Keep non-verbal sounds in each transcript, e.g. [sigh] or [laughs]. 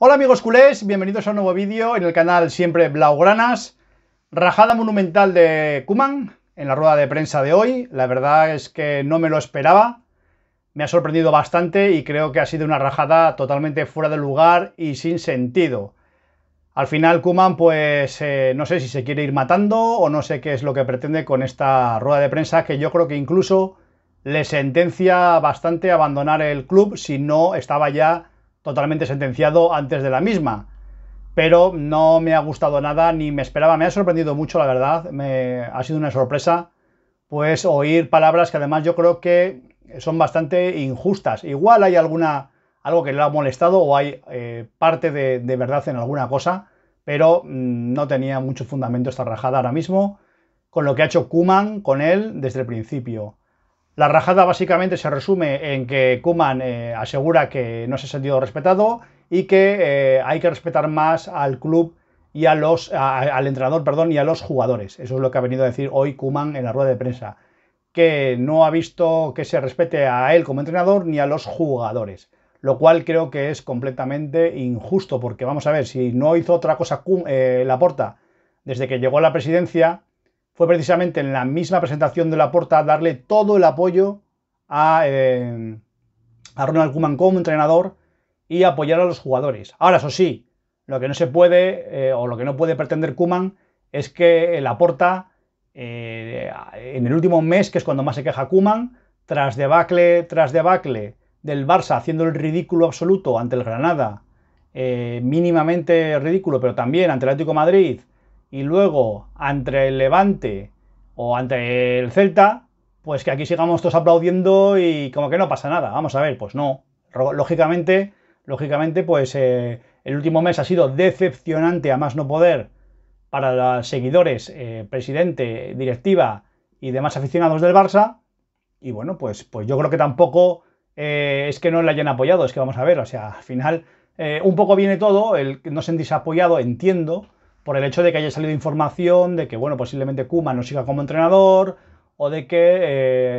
Hola amigos culés, bienvenidos a un nuevo vídeo en el canal Siempre Blaugranas. Rajada monumental de Kuman en la rueda de prensa de hoy. La verdad es que no me lo esperaba. Me ha sorprendido bastante y creo que ha sido una rajada totalmente fuera de lugar y sin sentido. Al final Kuman pues eh, no sé si se quiere ir matando o no sé qué es lo que pretende con esta rueda de prensa que yo creo que incluso le sentencia bastante a abandonar el club si no estaba ya totalmente sentenciado antes de la misma. Pero no me ha gustado nada ni me esperaba. Me ha sorprendido mucho, la verdad. Me, ha sido una sorpresa, pues, oír palabras que además yo creo que son bastante injustas. Igual hay alguna, algo que le ha molestado o hay eh, parte de, verdad en alguna cosa, pero mm, no tenía mucho fundamento esta rajada ahora mismo con lo que ha hecho Kuman con él desde el principio. La rajada básicamente se resume en que Kuman eh, asegura que no se ha sentido respetado y que eh, hay que respetar más al club y a los al entrenador, perdón, y a los jugadores. Eso es lo que ha venido a decir hoy Kuman en la rueda de prensa, que no ha visto que se respete a él como entrenador ni a los jugadores, lo cual creo que es completamente injusto porque vamos a ver si no hizo otra cosa la eh, Laporta desde que llegó a la presidencia, fue precisamente en la misma presentación de Laporta darle todo el apoyo a, eh, Ronald Kuman como entrenador y apoyar a los jugadores. Ahora, eso sí, lo que no se puede eh, o lo que no puede pretender Kuman es que Laporta, eh, en el último mes, que es cuando más se queja Kuman, tras debacle, tras debacle del Barça haciendo el ridículo absoluto ante el Granada, eh, mínimamente ridículo, pero también ante el Atlético Madrid, y luego ante el Levante o ante el Celta, pues que aquí sigamos todos aplaudiendo y como que no pasa nada. Vamos a ver, pues no. Lógicamente, lógicamente, pues eh, el último mes ha sido decepcionante a más no poder para los seguidores, eh, presidente, directiva y demás aficionados del Barça. Y bueno, pues, pues yo creo que tampoco eh, es que no le hayan apoyado, es que vamos a ver, o sea, al final un poco viene todo, el no han desapoyado, entiendo, por el hecho de que haya salido información de que, bueno, posiblemente Kuma no siga como entrenador o de que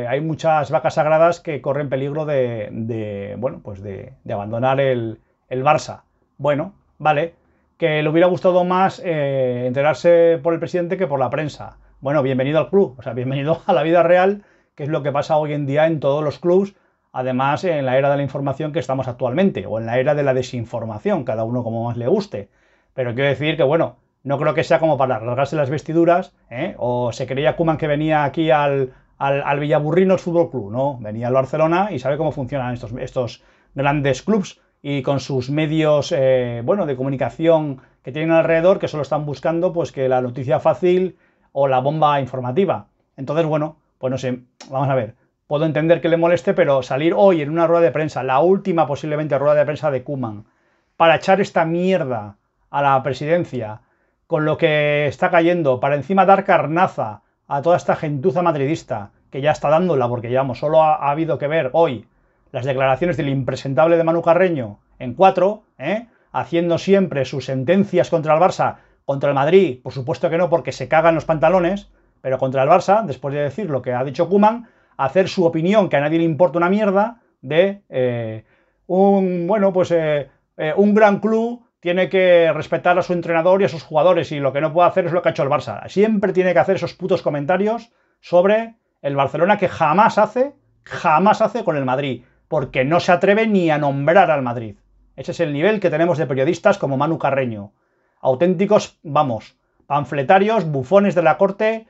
eh, hay muchas vacas sagradas que corren peligro de, bueno, pues de, abandonar el, Barça. Bueno, vale, que le hubiera gustado más eh, enterarse por el presidente que por la prensa. Bueno, bienvenido al club, o sea, bienvenido a la vida real, que es lo que pasa hoy en día en todos los clubs, además en la era de la información que estamos actualmente, o en la era de la desinformación, cada uno como más le guste. Pero quiero decir que, bueno, no creo que sea como para rasgarse las vestiduras, ¿eh? o se creía Kuman que venía aquí al, al, al Fútbol Club, ¿no? Venía al Barcelona y sabe cómo funcionan estos, estos grandes clubs y con sus medios, eh, bueno, de comunicación que tienen alrededor, que solo están buscando, pues, que la noticia fácil o la bomba informativa. Entonces, bueno, pues no sé, vamos a ver. Puedo entender que le moleste, pero salir hoy en una rueda de prensa, la última posiblemente rueda de prensa de Kuman, para echar esta mierda a la presidencia, con lo que está cayendo, para encima dar carnaza a toda esta gentuza madridista, que ya está dándola, porque ya solo ha, habido que ver hoy las declaraciones del impresentable de Manu Carreño en cuatro, ¿eh? haciendo siempre sus sentencias contra el Barça, contra el Madrid, por supuesto que no, porque se cagan los pantalones, pero contra el Barça, después de decir lo que ha dicho Kuman, hacer su opinión, que a nadie le importa una mierda, de eh, un, bueno, pues eh, eh, un gran club tiene que respetar a su entrenador y a sus jugadores y lo que no puede hacer es lo que ha hecho el Barça. Siempre tiene que hacer esos putos comentarios sobre el Barcelona que jamás hace, jamás hace con el Madrid, porque no se atreve ni a nombrar al Madrid. Ese es el nivel que tenemos de periodistas como Manu Carreño. Auténticos, vamos, panfletarios, bufones de la corte,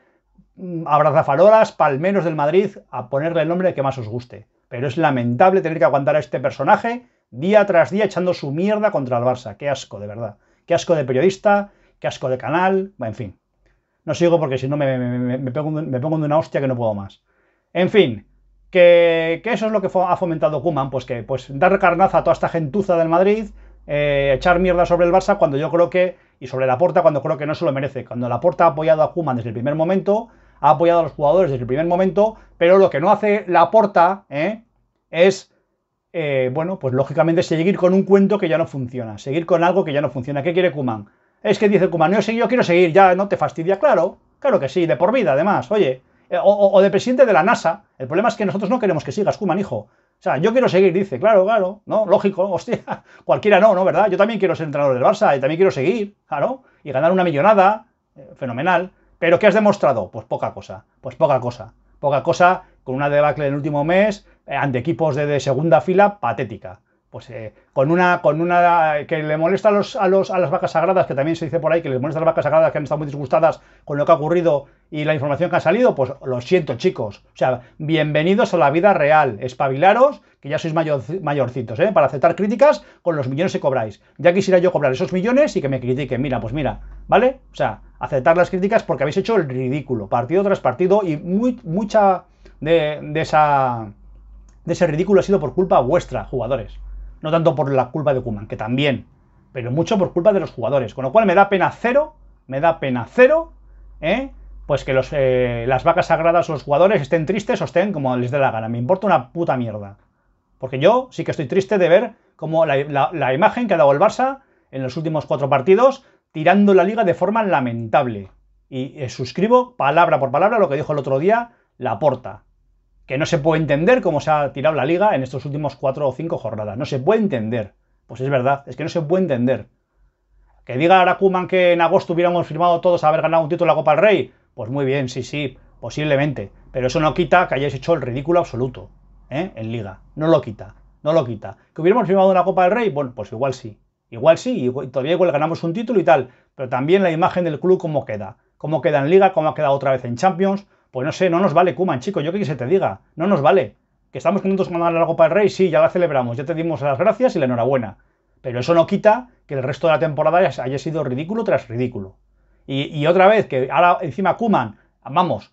mm, abrazafarolas, palmeros del Madrid, a ponerle el nombre que más os guste. Pero es lamentable tener que aguantar a este personaje día tras día echando su mierda contra el Barça. Qué asco, de verdad. Qué asco de periodista, qué asco de canal, en fin. No sigo porque si no me, pongo, de una hostia que no puedo más. En fin, que, eso es lo que ha fomentado Kuman, pues que pues dar carnaza a toda esta gentuza del Madrid, eh, echar mierda sobre el Barça cuando yo creo que, y sobre la porta cuando creo que no se lo merece. Cuando la porta ha apoyado a Kuman desde el primer momento, ha apoyado a los jugadores desde el primer momento, pero lo que no hace la porta ¿eh? es eh, bueno, pues lógicamente seguir con un cuento que ya no funciona, seguir con algo que ya no funciona. ¿Qué quiere Kuman? Es que dice Kuman, no, yo quiero seguir, ya no te fastidia, claro, claro que sí, de por vida además, oye, eh, o, de presidente de la NASA. El problema es que nosotros no queremos que sigas, Kuman, hijo. O sea, yo quiero seguir, dice, claro, claro, ¿no? Lógico, [laughs] hostia, cualquiera no, ¿no? ¿Verdad? Yo también quiero ser entrenador del Barça y también quiero seguir, claro, y ganar una millonada, eh, fenomenal. Pero ¿qué has demostrado? Pues poca cosa, pues poca cosa poca cosa, con una debacle en el último mes, eh, ante equipos de segunda fila, patética pues eh, con una con una que le molesta a los, a, los, a las vacas sagradas, que también se dice por ahí que les molesta a las vacas sagradas que han estado muy disgustadas con lo que ha ocurrido y la información que ha salido, pues lo siento, chicos. O sea, bienvenidos a la vida real. Espabilaros, que ya sois mayorcitos, ¿eh? Para aceptar críticas con los millones que cobráis. Ya quisiera yo cobrar esos millones y que me critiquen. Mira, pues mira, ¿vale? O sea, aceptar las críticas porque habéis hecho el ridículo, partido tras partido, y mucha de, de esa. de ese ridículo ha sido por culpa vuestra, jugadores no tanto por la culpa de Kuman, que también, pero mucho por culpa de los jugadores. Con lo cual me da pena cero, me da pena cero, ¿eh? pues que los, eh, las vacas sagradas o los jugadores estén tristes o estén como les dé la gana. Me importa una puta mierda. Porque yo sí que estoy triste de ver como la, imagen que ha dado el Barça en los últimos cuatro partidos, tirando la liga de forma lamentable. Y eh, suscribo palabra por palabra lo que dijo el otro día La porta que no se puede entender cómo se ha tirado la liga en estos últimos cuatro o cinco jornadas. No se puede entender. Pues es verdad, es que no se puede entender. Que diga Arakuman que en agosto hubiéramos firmado todos haber ganado un título de la Copa del Rey. Pues muy bien, sí, sí, posiblemente. Pero eso no quita que hayáis hecho el ridículo absoluto ¿eh? en liga. No lo quita, no lo quita. Que hubiéramos firmado una Copa del Rey, bueno, pues igual sí. Igual sí, y todavía igual ganamos un título y tal. Pero también la imagen del club, cómo queda. Cómo queda en liga, cómo ha quedado otra vez en Champions pues no sé, no nos vale Kuman, chico, yo qué que se te diga, no nos vale. Que estamos contentos con ganar la para el Rey, sí, ya la celebramos, ya te dimos las gracias y la enhorabuena. Pero eso no quita que el resto de la temporada haya sido ridículo tras ridículo. Y, otra vez, que ahora encima Kuman, vamos,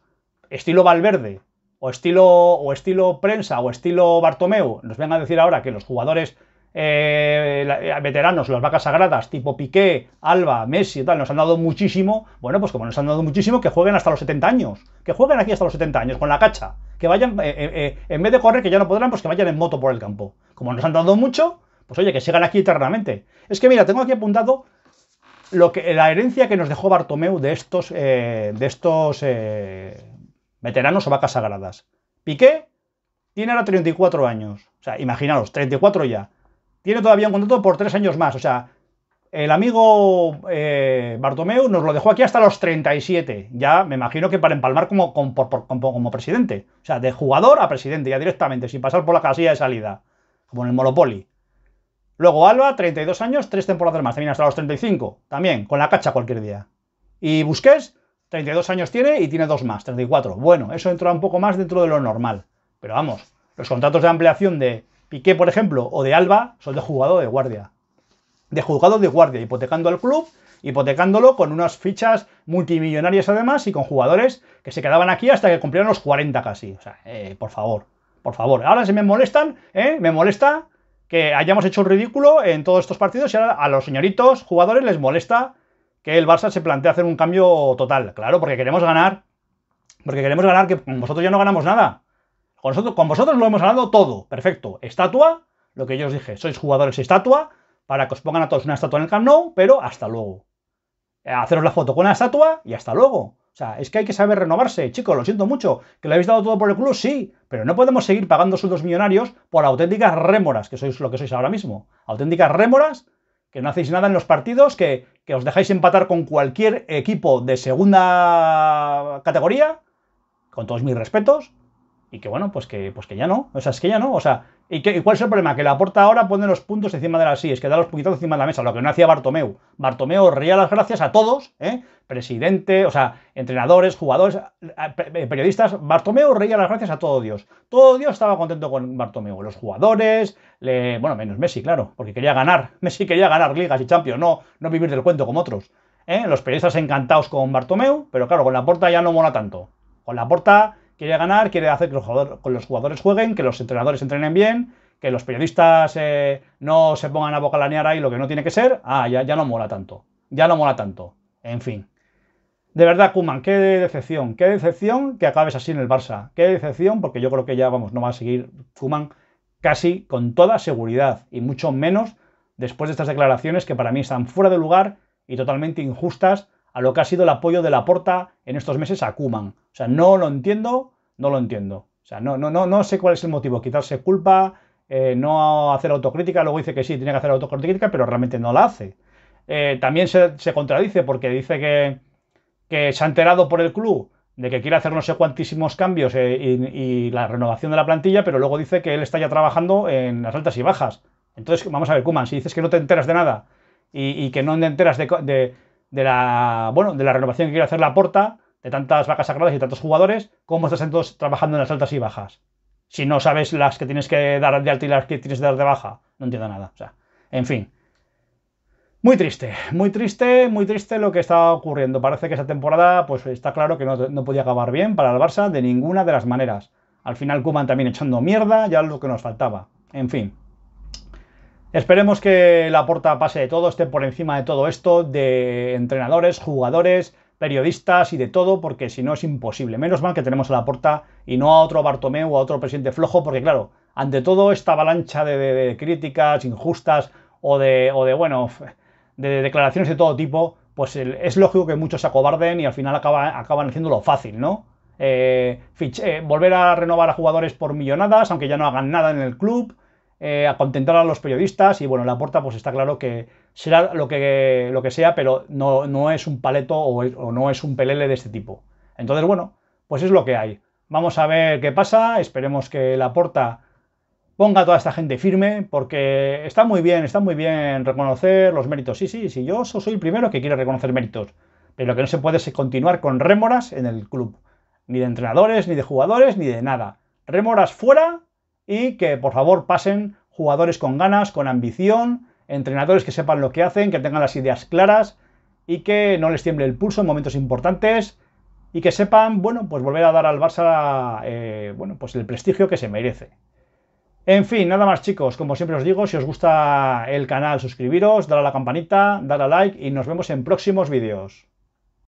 estilo Valverde, o estilo, o estilo prensa, o estilo Bartomeu, nos vengan a decir ahora que los jugadores eh, eh, veteranos, las vacas sagradas, tipo Piqué, Alba, Messi y tal, nos han dado muchísimo. Bueno, pues como nos han dado muchísimo, que jueguen hasta los 70 años. Que jueguen aquí hasta los 70 años, con la cacha. Que vayan, eh, eh, en vez de correr, que ya no podrán, pues que vayan en moto por el campo. Como nos han dado mucho, pues oye, que sigan aquí eternamente. Es que mira, tengo aquí apuntado lo que, la herencia que nos dejó Bartomeu de estos, de estos veteranos o vacas sagradas. Piqué tiene ahora 34 años. O sea, imaginaos, 34 ya tiene todavía un contrato por tres años más. O sea, el amigo eh, Bartomeu nos lo dejó aquí hasta los 37. Ya me imagino que para empalmar como, como, como, presidente. O sea, de jugador a presidente, ya directamente, sin pasar por la casilla de salida. Como en el Monopoly. Luego Alba, 32 años, tres temporadas más. También hasta los 35. También, con la cacha cualquier día. Y Busquets, 32 años tiene y tiene dos más, 34. Bueno, eso entra un poco más dentro de lo normal. Pero vamos, los contratos de ampliación de y que, por ejemplo, o de Alba, son de jugador de guardia. De juzgado de guardia, hipotecando al club, hipotecándolo con unas fichas multimillonarias además y con jugadores que se quedaban aquí hasta que cumplieran los 40 casi. O sea, eh, por favor, por favor. Ahora se me molestan, ¿eh? Me molesta que hayamos hecho el ridículo en todos estos partidos y ahora a los señoritos jugadores les molesta que el Barça se plantee hacer un cambio total. Claro, porque queremos ganar. Porque queremos ganar, que nosotros ya no ganamos nada. Con, vosotros lo hemos hablado todo. Perfecto. Estatua, lo que yo os dije, sois jugadores estatua, para que os pongan a todos una estatua en el Camp Nou, pero hasta luego. Eh, haceros la foto con la estatua y hasta luego. O sea, es que hay que saber renovarse, chicos, lo siento mucho. ¿Que lo habéis dado todo por el club? Sí, pero no podemos seguir pagando sus dos millonarios por auténticas rémoras, que sois lo que sois ahora mismo. Auténticas rémoras que no hacéis nada en los partidos, que, que os dejáis empatar con cualquier equipo de segunda categoría, con todos mis respetos, y que bueno, pues que, pues que ya no. O sea, es que ya no. O sea, ¿y, cuál es el problema? Que la porta ahora pone los puntos encima de la sí, es que da los puntitos encima de la mesa, lo que no hacía Bartomeu. Bartomeu reía las gracias a todos, ¿eh? presidente, o sea, entrenadores, jugadores, eh, periodistas. Bartomeu reía las gracias a todo Dios. Todo Dios estaba contento con Bartomeu. Los jugadores, bueno, menos Messi, claro, porque quería ganar. [laughs] Messi quería ganar ligas y Champions, no, no vivir del cuento como otros. ¿eh? Los periodistas encantados con Bartomeu, pero claro, con la porta ya no mola tanto. Con la porta Quiere ganar, quiere hacer que los, jugadores jueguen, que los entrenadores entrenen bien, que los periodistas eh, no se pongan a bocalanear ahí lo que no tiene que ser. Ah, ya, ya no mola tanto. Ya no mola tanto. En fin. De verdad, Kuman, qué decepción, qué decepción que acabes así en el Barça. Qué decepción, porque yo creo que ya, vamos, no va a seguir Kuman casi con toda seguridad y mucho menos después de estas declaraciones que para mí están fuera de lugar y totalmente injustas a lo que ha sido el apoyo de la Porta en estos meses a Kuman. O sea, no lo entiendo no lo entiendo. O sea, no, no, no, no sé cuál es el motivo. Quitarse culpa, eh, no hacer autocrítica, luego dice que sí, tiene que hacer autocrítica, pero realmente no la hace. Eh, también se, contradice porque dice que, se ha enterado por el club de que quiere hacer no sé cuantísimos cambios eh, y, la renovación de la plantilla, pero luego dice que él está ya trabajando en las altas y bajas. Entonces, vamos a ver, Kuman, si dices que no te enteras de nada y, que no te enteras de, la, bueno, de la renovación que quiere hacer la porta, de tantas vacas sagradas y tantos jugadores, cómo estás entonces trabajando en las altas y bajas. Si no sabes las que tienes que dar de alta y las que tienes que dar de baja, no entiendo nada. O sea, en fin. Muy triste, muy triste, muy triste lo que está ocurriendo. Parece que esa temporada, pues está claro que no, podía acabar bien para el Barça de ninguna de las maneras. Al final Kuman también echando mierda, ya lo que nos faltaba. En fin. Esperemos que la porta pase de todo, esté por encima de todo esto, de entrenadores, jugadores, periodistas y de todo, porque si no es imposible. Menos mal que tenemos a la puerta y no a otro Bartomeu o a otro presidente flojo, porque claro, ante todo esta avalancha de, críticas injustas o de, de bueno, de, declaraciones de todo tipo, pues es lógico que muchos se acobarden y al final acaban haciéndolo fácil, ¿no? Eh, eh, volver a renovar a jugadores por millonadas, aunque ya no hagan nada en el club, eh, a contentar a los periodistas y bueno, la puerta pues está claro que será lo que, lo que sea, pero no, es un paleto o, no es un pelele de este tipo. Entonces bueno, pues es lo que hay. Vamos a ver qué pasa, esperemos que la puerta ponga a toda esta gente firme, porque está muy bien, está muy bien reconocer los méritos. Sí, sí, sí, yo soy el primero que quiere reconocer méritos, pero que no se puede continuar con rémoras en el club, ni de entrenadores, ni de jugadores, ni de nada. Rémoras fuera y que por favor pasen jugadores con ganas, con ambición, entrenadores que sepan lo que hacen, que tengan las ideas claras y que no les tiemble el pulso en momentos importantes y que sepan, bueno, pues volver a dar al Barça, eh, bueno, pues el prestigio que se merece. En fin, nada más chicos, como siempre os digo, si os gusta el canal suscribiros, dar a la campanita, dar a like y nos vemos en próximos vídeos.